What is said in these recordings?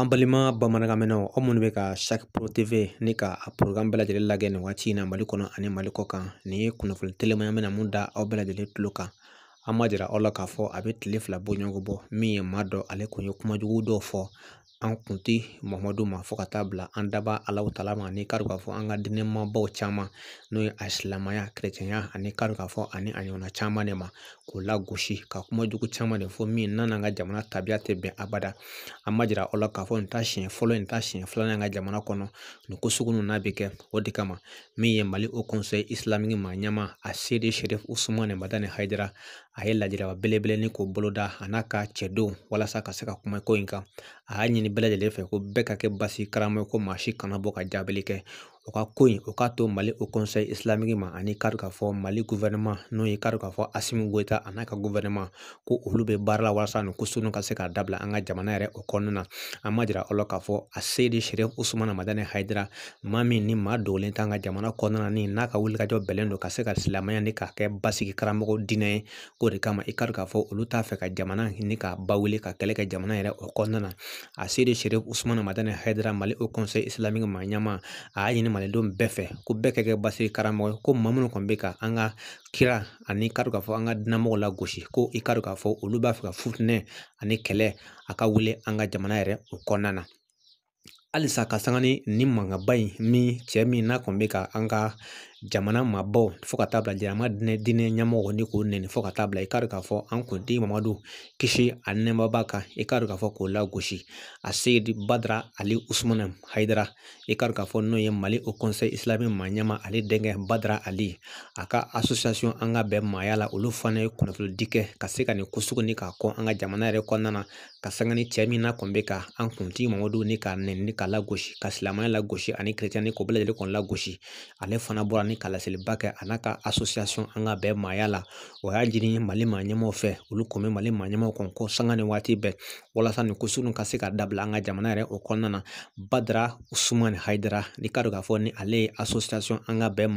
An balima bamanankanmɛnnaw aw minnu bɛ ka ni ka a bɛɛ lajɛlen lajɛ nin waati in na mali kɔnɔ ani mali kɔ kan nin ye kunnafoni teleman bɛna mun da aw bɛɛ lajɛlen tulo kan An ma jira aw la k'a fɔ a bɛ tile fila bɔɲɔgo bɔ min ye maa dɔ ale kun ye kuma jugu dɔw fɔ an kun tɛ madu ma fo ka taa bila an daba alaw tala ma ani kari k'a fɔ an ka diinɛ mabaw caman n'o ye a silamɛya kerecɛnya ani kari k'a fɔ ani a ɲɔgɔnna caman de ma k'u lagosi ka kuma jugu caman de fɔ min n'an ka jamana tabiya tɛ bɛn abada an ma jira aw la k'a fɔ nin ta siɲɛ fɔlɔ in ta siɲɛ filanan ka jamana kɔnɔ nin ko sugu ninnu n'a bɛ kɛ o de kama min ye mali o maa ɲɛma a se de usumani mada ni a ye lajɛraba belebeleni k'o boloda a n'a ka cɛ don walasa ka se ka kuma ko in kan a y'a ɲini bɛɛ lajɛlen fɛ ko bɛɛ ka kɛ basi karama ye ko maa si kana bɔ ka jaabili kɛ O ka ko in o k'a to mali o silamɛmɛ ma ani kari k'a fɔ mali n'o ye kari k'a fɔ asimi goyita a n'a ka ko olu bɛ baara la walasa nin ko sun ka se k'a dabila an ka jamana yɛrɛ o kɔnɔna na an ma jira ala k'a fɔ a se de sɛ usumana madani hayidara maa min ni maa dogolen t'an ka jamana kɔnɔna ni n'a ka wulikajɔ bɛnnen don ka se ka silamɛya ni k'a kɛ basigi karamɔgɔ diinɛ ye o de kama i kari k'a fɔ olu t'a fɛ ka jamana ni k'a ba wuli ka kɛlɛ kɛ jamana yɛrɛ o kɔnɔna na a se de sɛ usumana madani hayidara mali o silamɛmɛ ma ɲɛma a y'a ɲini malidenw bɛɛ fɛ ko bɛɛ ka kɛ karamɔgɔ ko ma minnu kɔni ka an ka kira ani kari k'a fɔ an ka la lagosi ko i ka k'a fɔ olu b'a fɛ ka futinɛ ani kɛlɛ a ka wele an ka jamana yɛrɛ o kɔnɔna na halisa ka sanga ni nin mi in min min n'a kɔni bɛ ka an ka Jamana maabaw fo ka taa bila jamana diinɛ ɲɛmɔgɔ ni k'o nɛni fo ka taa bila i k'a dɔn k'a fɔ an kun ti mamadu kisi ani nɛmaba kan i k'a dɔn k'a fɔ k'o lagosi a seyidi badara ali usumana hayidara i k'a dɔn k'a fɔ n'o ye mali o maa ɲɛma ale denkɛ badara ale a ka an ka bɛn maaya la olu fana ye kunnafonidi kɛ ka se ka nin ko sugu ni k'a kɔ an ka jamana yɛrɛ kɔnɔna na ka sanga ni cɛ min na kɔn bɛ ka an kunti mamadu ni k'a nɛni k'a lagosi ka silamɛya lagosi ani kerecɛn ko bɛɛ lajɛlen kɔni lagosi ale fana bɔra ni kalasiliba kɛ a n'a ka an ka bɛn maaya la o y'a jiri mali maa ɲɛmaaw fɛ olu kun bɛ mali maa ɲɛmaaw kan ko sanga ni waati bɛɛ walasa nin ko sugu ka se ka dabila an ka jamana yɛrɛ o kɔnɔna na badara usumani hayidara i ka don k'a fɔ ni ale ye an ka bɛn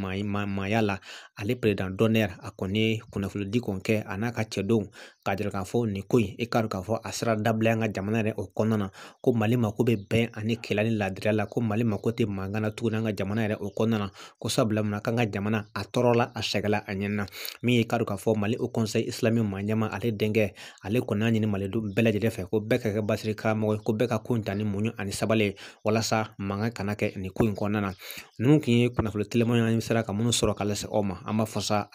maaya la ale peredan dɔnɛr a kɔni ye kunnafonidi kɔni kɛ a n'a ka cɛdenw k'a jira k'a fɔ nin ko in i e ka don k'a fɔ a sera dabila an ka jamana yɛrɛ o kɔnɔna na ko mali mako bɛ bɛn ani kɛlɛ ni laadiriya la ko mali mako tɛ mankan na tuguni an ka jamana yɛrɛ o kɔnɔna na ko sabula kan ka jamana a tɔɔrɔla a sɛgɛla a min ye k'a dɔn k'a fɔ mali o conseil isilamɛ maa ale denkɛ ale kɔni y'a ɲini malidenw bɛɛ lajɛlen fɛ ko bɛɛ ka kɛ basiri karamɔgɔ ye ko bɛɛ ka ta ni muɲu ani sabale walasa mankan kana kɛ ni ko in kɔnɔna na ninnu tun ye kunnafoni sera ka minnu sɔrɔ ka lase aw ma an b'a